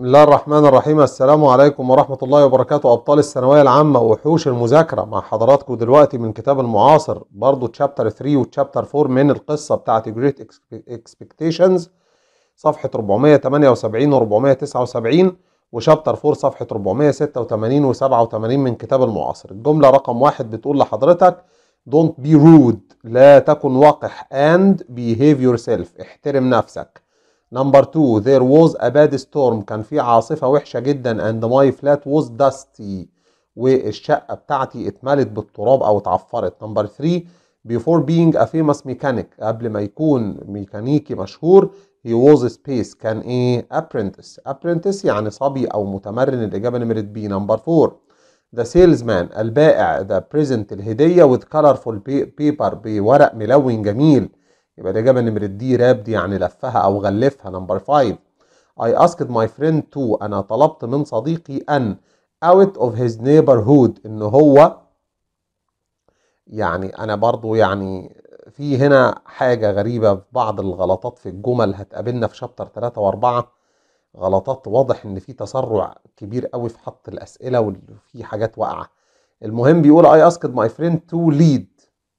بسم الله الرحمن الرحيم السلام عليكم ورحمة الله وبركاته أبطال الثانوية العامة وحوش المذاكرة مع حضراتكم دلوقتي من كتاب المعاصر برضو تشابتر 3 وتشابتر 4 من القصة بتاعت جريت اكسبكتيشنز صفحة 478 و 479 وشابتر 4 صفحة 486 و 87 من كتاب المعاصر الجملة رقم واحد بتقول لحضرتك don't be rude لا تكن وقح and behave yourself احترم نفسك نمبر 2 there was a bad storm كان في عاصفه وحشه جدا and my flat was dusty والشقه بتاعتي اتملت بالتراب او اتعفرت نمبر 3 before being a famous mechanic قبل ما يكون ميكانيكي مشهور he was space كان ايه apprentice apprentice يعني صبي او متمرن الاجابه نمره بي نمبر 4 the salesman البائع the present الهديه with colorful paper بورق ملون جميل يبقى الإجابة نمرة دي راب دي يعني لفها أو غلفها نمبر 5 I asked my friend to أنا طلبت من صديقي أن out of his neighborhood إن هو يعني أنا برضو يعني في هنا حاجة غريبة في بعض الغلطات في الجمل هتقابلنا في شابتر 3 و4 غلطات واضح إن في تسرع كبير قوي في حط الأسئلة وفي حاجات واقعة المهم بيقول I asked my friend to lead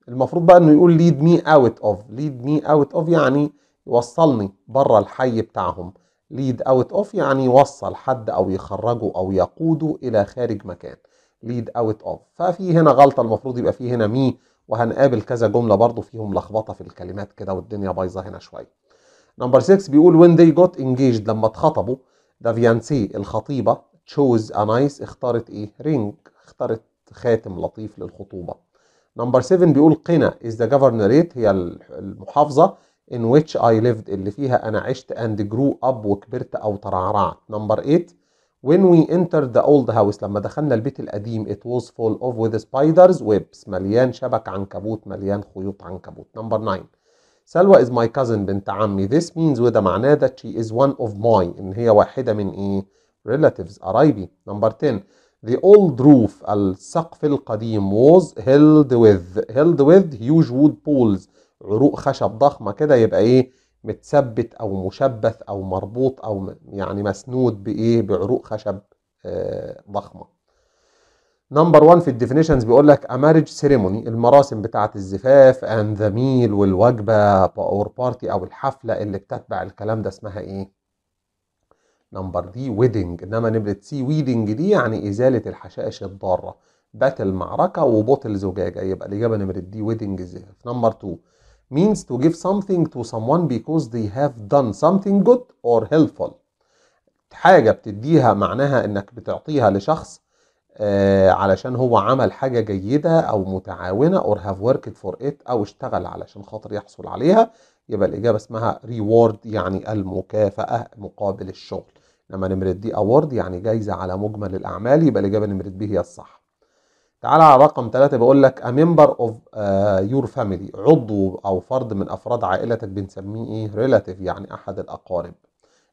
المفروض بقى انه يقول lead me out of lead me out of يعني يوصلني بره الحي بتاعهم lead out of يعني يوصل حد او يخرجه او يقوده الى خارج مكان lead out of ففي هنا غلطة المفروض يبقى في هنا مي وهنقابل كذا جملة برضو فيهم لخبطة في الكلمات كده والدنيا بايظة هنا شوية نمبر 6 بيقول when they got engaged لما اتخطبوا دافيانسي الخطيبة chose a nice اختارت ايه رينج اختارت خاتم لطيف للخطوبة نمبر 7 بيقول قنا از ذا governorate هي المحافظة ان ويتش اي ليفد اللي فيها أنا عشت اند جرو اب وكبرت أو ترعرعت نمبر 8 when we entered the old house لما دخلنا البيت القديم it was full of with spiders webs مليان شبك عنكبوت مليان خيوط عنكبوت نمبر 9 سلوى is my cousin بنت عمي this means وده معناه that she is one of my إن هي واحدة من إيه relatives قرايبي نمبر 10 The old roof السقف القديم was held with held with huge wood poles عروق خشب ضخمة كده يبقى ايه متثبت او مشبث او مربوط او يعني مسنود بايه بعروق خشب آه ضخمة نمبر 1 في الديفينيشنز بيقول لك a marriage ceremony المراسم بتاعة الزفاف and the meal والوجبة or party او الحفلة اللي بتتبع الكلام ده اسمها ايه نمبر دي ويدنج انما نمره سي ويدنج دي يعني ازاله الحشائش الضاره باتل معركه وبوتل زجاجه يبقى الاجابه نمره دي ويدنج الزفاف نمبر 2 means to give something to someone because they have done something good or helpful حاجة بتديها معناها انك بتعطيها لشخص آه علشان هو عمل حاجة جيدة او متعاونة or have worked for it او اشتغل علشان خاطر يحصل عليها يبقى الاجابة اسمها reward يعني المكافأة مقابل الشغل لما نمره دي اوورد يعني جايزه على مجمل الاعمال يبقى الاجابه نمره بي هي الصح تعالى على رقم ثلاثة بقول لك a member of آه، your family عضو أو فرد من أفراد عائلتك بنسميه إيه relative يعني أحد الأقارب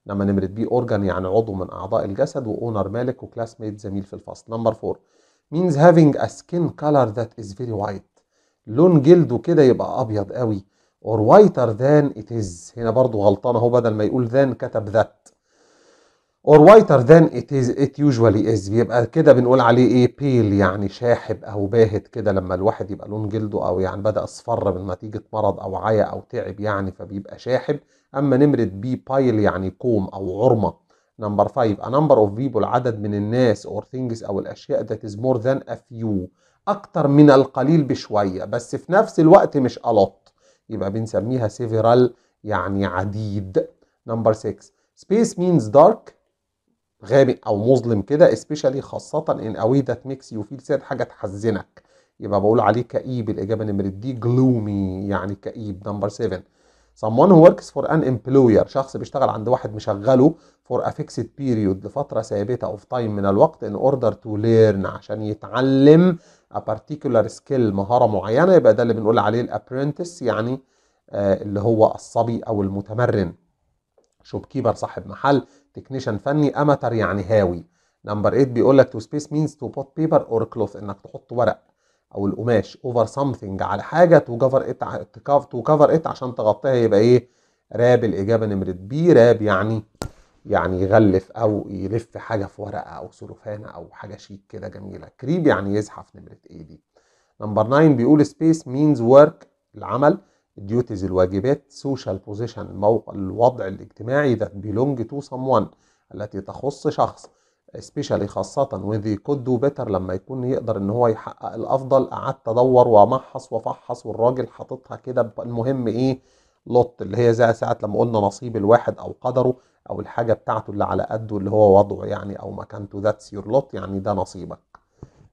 لما نمرة بي أورجن يعني عضو من أعضاء الجسد وأونر مالك وكلاس ميت زميل في الفصل نمبر فور means having a skin color that is very white لون جلده كده يبقى أبيض قوي or whiter than it is هنا برضو غلطان أهو بدل ما يقول than كتب that or whiter than it is it usually is بيبقى كده بنقول عليه ايه بيل يعني شاحب او باهت كده لما الواحد يبقى لون جلده او يعني بدا اصفر من نتيجه مرض او عيا او تعب يعني فبيبقى شاحب اما نمره بي بايل يعني كوم او عرمه نمبر 5 a number of people عدد من الناس or things او الاشياء that is more than a few اكتر من القليل بشويه بس في نفس الوقت مش الوت يبقى بنسميها several يعني عديد نمبر 6 space means dark غامق او مظلم كده especially خاصه ان اوي ذات ميكس يو فيل ساد حاجه تحزنك يبقى بقول عليه كئيب الاجابه نمره دي جلومي يعني كئيب نمبر 7 someone who works for an employer شخص بيشتغل عند واحد مشغله for a fixed period لفتره ثابته of time من الوقت in order to learn عشان يتعلم a particular skill مهاره معينه يبقى ده اللي بنقول عليه الابرنتس يعني آه اللي هو الصبي او المتمرن شوب كيبر صاحب محل تكنيشن فني اماتر يعني هاوي نمبر 8 بيقول لك تو سبيس مينز تو بوت بيبر اور كلوث انك تحط ورق او القماش اوفر سمثينج على حاجه تو كفر ات تو كفر ات عشان تغطيها يبقى ايه راب الاجابه نمره بي راب يعني يعني يغلف او يلف حاجه في ورقه او سلوفانه او حاجه شيك كده جميله كريب يعني يزحف نمره ايه دي نمبر 9 بيقول سبيس مينز ورك العمل الديوتيز الواجبات سوشيال بوزيشن الموقع الوضع الاجتماعي ذات بيلونج تو someone التي تخص شخص especially خاصة when they could do better لما يكون يقدر ان هو يحقق الافضل قعدت ادور وامحص وافحص والراجل حاططها كده المهم ايه لوت اللي هي زي ساعة لما قلنا نصيب الواحد او قدره او الحاجة بتاعته اللي على قده اللي هو وضعه يعني او مكانته ذاتس يور لوت يعني ده نصيبك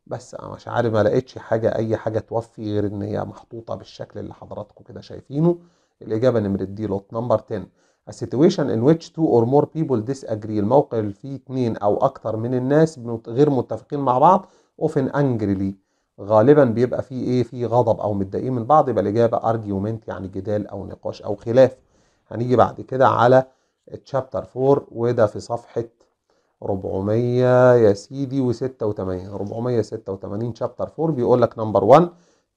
بس مش عارف ما لقيتش حاجه اي حاجه توفي غير ان هي محطوطه بالشكل اللي حضراتكم كده شايفينه الاجابه نمره دي لوت نمبر 10 A situation in which two or more people disagree الموقع اللي فيه اتنين او اكتر من الناس غير متفقين مع بعض often angrily غالبا بيبقى فيه ايه فيه غضب او متضايقين من بعض يبقى الاجابه argument يعني جدال او نقاش او خلاف هنيجي بعد كده على chapter 4 وده في صفحه 400 يا سيدي و86 486 شابتر 4 بيقول لك نمبر 1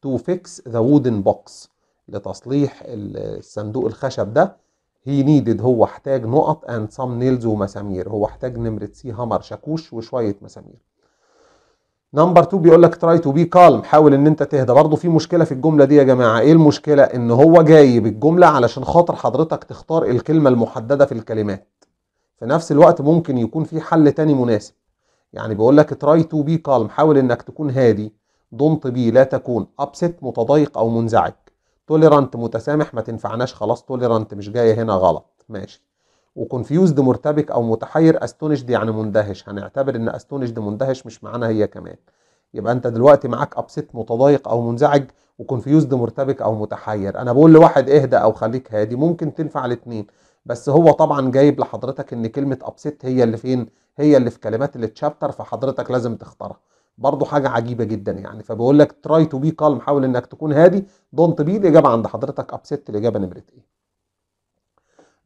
تو فيكس ذا وودن بوكس لتصليح الصندوق الخشب ده هي نيدد هو احتاج نقط اند سام نيلز ومسامير هو احتاج نمره سي هامر شاكوش وشويه مسامير نمبر 2 بيقول لك تراي تو بي كالم حاول ان انت تهدى برضه في مشكله في الجمله دي يا جماعه ايه المشكله ان هو جايب الجمله علشان خاطر حضرتك تختار الكلمه المحدده في الكلمات في نفس الوقت ممكن يكون في حل تاني مناسب يعني بيقول لك تراي تو بي كالم حاول انك تكون هادي دونت بي لا تكون ابسيت متضايق او منزعج توليرانت متسامح ما تنفعناش خلاص توليرانت مش جايه هنا غلط ماشي وكونفيوزد مرتبك او متحير استونشد يعني مندهش هنعتبر ان استونشد مندهش مش معانا هي كمان يبقى انت دلوقتي معاك ابسيت متضايق او منزعج وكونفيوزد مرتبك او متحير انا بقول لواحد اهدى او خليك هادي ممكن تنفع الاثنين بس هو طبعا جايب لحضرتك ان كلمه ابسيت هي اللي فين هي اللي في كلمات التشابتر فحضرتك لازم تختارها برضه حاجه عجيبه جدا يعني فبيقول لك تراي تو بي كالم حاول انك تكون هادي دونت بي الاجابه عند حضرتك ابسيت الاجابه نمره ايه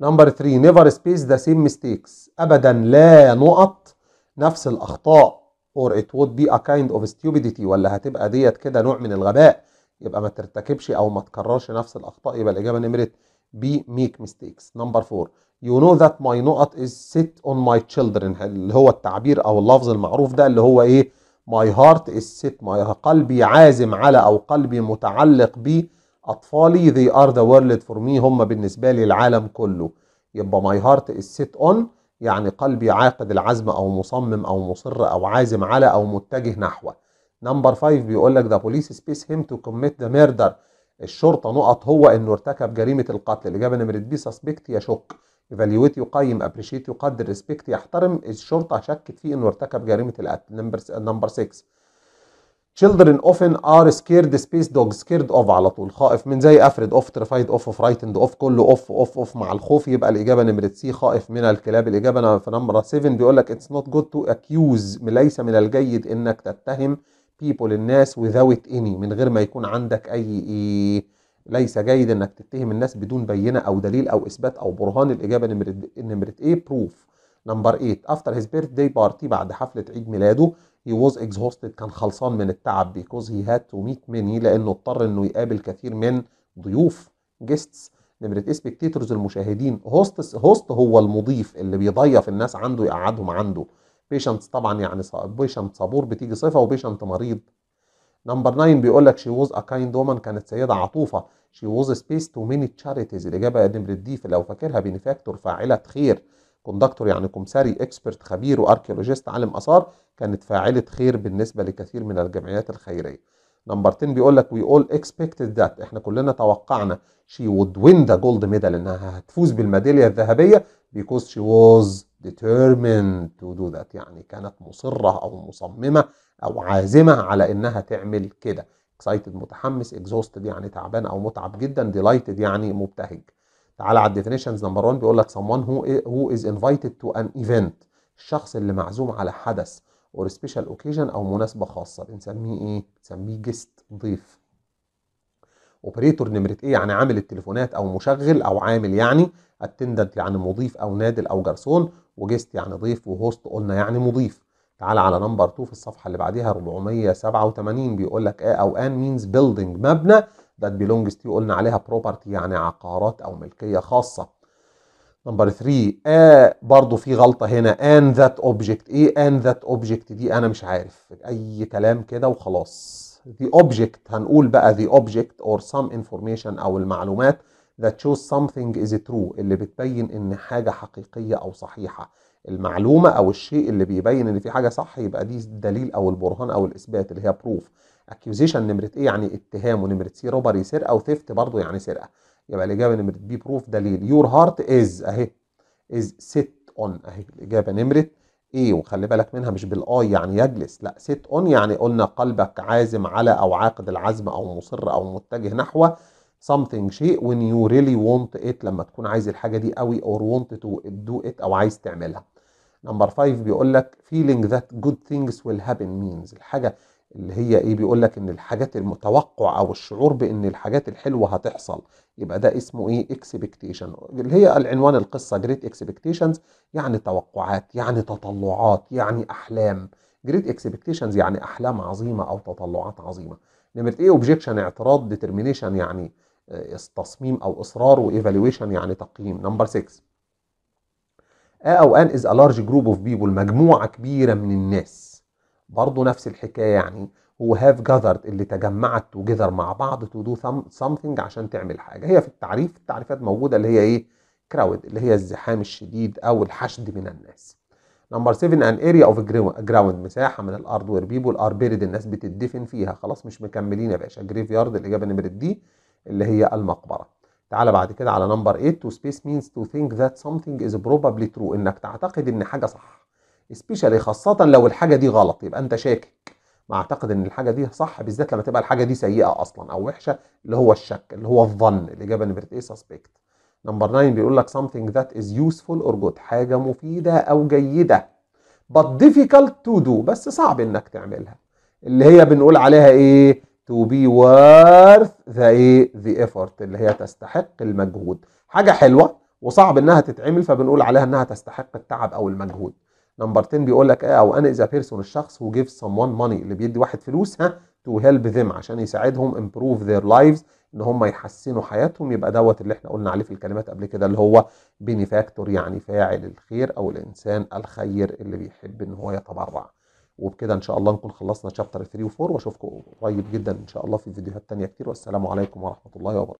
نمبر 3 نيفر سبيس ذا سيم ميستيكس ابدا لا نقط نفس الاخطاء اور ات وود بي ا كايند اوف ستيوبيديتي ولا هتبقى ديت كده نوع من الغباء يبقى ما ترتكبش او ما تكررش نفس الاخطاء يبقى الاجابه نمره بي ميك ميستيكس نمبر 4 يو نو ذات ماي نقط از سيت اون ماي تشيلدرن اللي هو التعبير او اللفظ المعروف ده اللي هو ايه ماي هارت از سيت ماي قلبي عازم على او قلبي متعلق ب اطفالي they are the world for me هم بالنسبه لي العالم كله يبقى ماي هارت از سيت اون يعني قلبي عاقد العزم او مصمم او مصر او عازم على او متجه نحوه نمبر 5 بيقول لك ذا بوليس سبيس هيم تو كوميت ذا ميردر الشرطه نقط هو انه ارتكب جريمه القتل الاجابه نمره بي سسبكت يشك ايفاليويت يقيم ابريشيت يقدر ريسبكت يحترم الشرطه شكت فيه انه ارتكب جريمه القتل نمبر نمبر 6 children often are scared space dogs scared of على طول خائف من زي افرد اوف ترفايد اوف فرايتند اوف كله اوف اوف اوف مع الخوف يبقى الاجابه نمره سي خائف من الكلاب الاجابه في نمره 7 بيقول لك اتس نوت جود تو اكيوز ليس من الجيد انك تتهم people الناس without any من غير ما يكون عندك أي إيه ليس جيد انك تتهم الناس بدون بينه او دليل او اثبات او برهان الاجابه نمره ايه بروف نمبر 8 افتر هيز birthday بارتي بعد حفله عيد ميلاده هي was exhausted كان خلصان من التعب بيكوز هي هاد تو ميت ميني لانه اضطر انه يقابل كثير من ضيوف جيستس نمره ايه سبيكتيتورز المشاهدين هوستس هوست هو المضيف اللي بيضيف الناس عنده يقعدهم عنده بيشنت طبعا يعني بيشنت صبور بتيجي صفه وبيشنت مريض نمبر 9 بيقول لك شي ووز ا كايند وومن كانت سيده عطوفه شي ووز سبيس تو ميني تشاريتيز الاجابه نمره دي لو فاكرها بينفاكتور فاعله خير كوندكتور يعني كومساري اكسبرت خبير واركيولوجيست عالم اثار كانت فاعله خير بالنسبه لكثير من الجمعيات الخيريه نمبر 10 بيقول لك وي اول اكسبكتد ذات احنا كلنا توقعنا شي وود وين ذا جولد ميدال انها هتفوز بالميداليه الذهبيه بيكوز شي ووز determined to do that يعني كانت مصرة أو مصممة أو عازمة على إنها تعمل كده excited متحمس exhausted يعني تعبان أو متعب جدا delighted يعني مبتهج تعالى على الديفينيشنز نمبر 1 بيقول لك someone who, who is invited to an event الشخص اللي معزوم على حدث or special occasion أو مناسبة خاصة بنسميه إيه؟ بنسميه guest ضيف اوبريتور نمره ايه يعني عامل التليفونات او مشغل او عامل يعني اتندنت يعني مضيف او نادل او جرسون وجيست يعني ضيف وهوست قلنا يعني مضيف تعال على نمبر 2 في الصفحه اللي بعديها 487 بيقول لك ايه او ان مينز بيلدينج مبنى ذات بيلونجز تو قلنا عليها بروبرتي يعني عقارات او ملكيه خاصه نمبر 3 آه برضه في غلطه هنا ان ذات اوبجكت ايه ان ذات اوبجكت دي انا مش عارف اي كلام كده وخلاص the object هنقول بقى the object or some information أو المعلومات that shows something is true اللي بتبين إن حاجة حقيقية أو صحيحة المعلومة أو الشيء اللي بيبين إن في حاجة صح يبقى دي الدليل أو البرهان أو الإثبات اللي هي proof accusation نمرة إيه يعني اتهام ونمرة سي روبري سرقة وثفت برضه يعني سرقة يبقى الإجابة نمرة بي proof دليل your heart is أهي is set on أهي الإجابة نمرة ايه وخلي بالك منها مش بالاي يعني يجلس لا سيت اون يعني قلنا قلبك عازم على او عاقد العزم او مصر او متجه نحو something شيء when you really want it لما تكون عايز الحاجه دي قوي or want to do it او عايز تعملها نمبر 5 بيقول لك feeling that good things will happen means الحاجه اللي هي ايه بيقول لك ان الحاجات المتوقع او الشعور بان الحاجات الحلوه هتحصل يبقى ده اسمه ايه اكسبكتيشن اللي هي العنوان القصه جريت اكسبكتيشنز يعني توقعات يعني تطلعات يعني احلام جريت اكسبكتيشنز يعني احلام عظيمه او تطلعات عظيمه نمره ايه اوبجيكشن اعتراض ديترمينيشن يعني آه، تصميم او اصرار وايفالويشن يعني تقييم نمبر 6 ا او ان از ا لارج جروب اوف بيبل مجموعه كبيره من الناس برضه نفس الحكايه يعني هو هاف جاذرد اللي تجمعت توجذر مع بعض تو دو سمثينج عشان تعمل حاجه هي في التعريف التعريفات موجوده اللي هي ايه كراود اللي هي الزحام الشديد او الحشد من الناس نمبر 7 ان اريا اوف جراوند مساحه من الارض وير بيبول ار بيرد الناس بتدفن فيها خلاص مش مكملين يا باشا جريف يارد الاجابه نمره دي اللي هي المقبره تعالى بعد كده على نمبر 8 تو سبيس مينز تو ثينك ذات سمثينج از بروبابلي ترو انك تعتقد ان حاجه صح سبيشالي خاصة لو الحاجة دي غلط يبقى أنت شاكك ما أعتقد إن الحاجة دي صح بالذات لما تبقى الحاجة دي سيئة أصلا أو وحشة اللي هو الشك اللي هو الظن الإجابة نمبر إيه سسبكت نمبر 9 بيقول لك something that is useful or good حاجة مفيدة أو جيدة but difficult to do بس صعب إنك تعملها اللي هي بنقول عليها إيه to be worth the إيه the effort اللي هي تستحق المجهود حاجة حلوة وصعب إنها تتعمل فبنقول عليها إنها تستحق التعب أو المجهود نمبر 10 بيقول لك ايه او انا از بيرسون الشخص هو جيف سم وان ماني اللي بيدي واحد فلوس ها تو هيلب ذيم عشان يساعدهم امبروف ذير لايفز ان هم يحسنوا حياتهم يبقى دوت اللي احنا قلنا عليه في الكلمات قبل كده اللي هو بينيفاكتور يعني فاعل الخير او الانسان الخير اللي بيحب ان هو يتبرع وبكده ان شاء الله نكون خلصنا شابتر 3 و 4 واشوفكم قريب جدا ان شاء الله في فيديوهات تانية كتير والسلام عليكم ورحمه الله وبركاته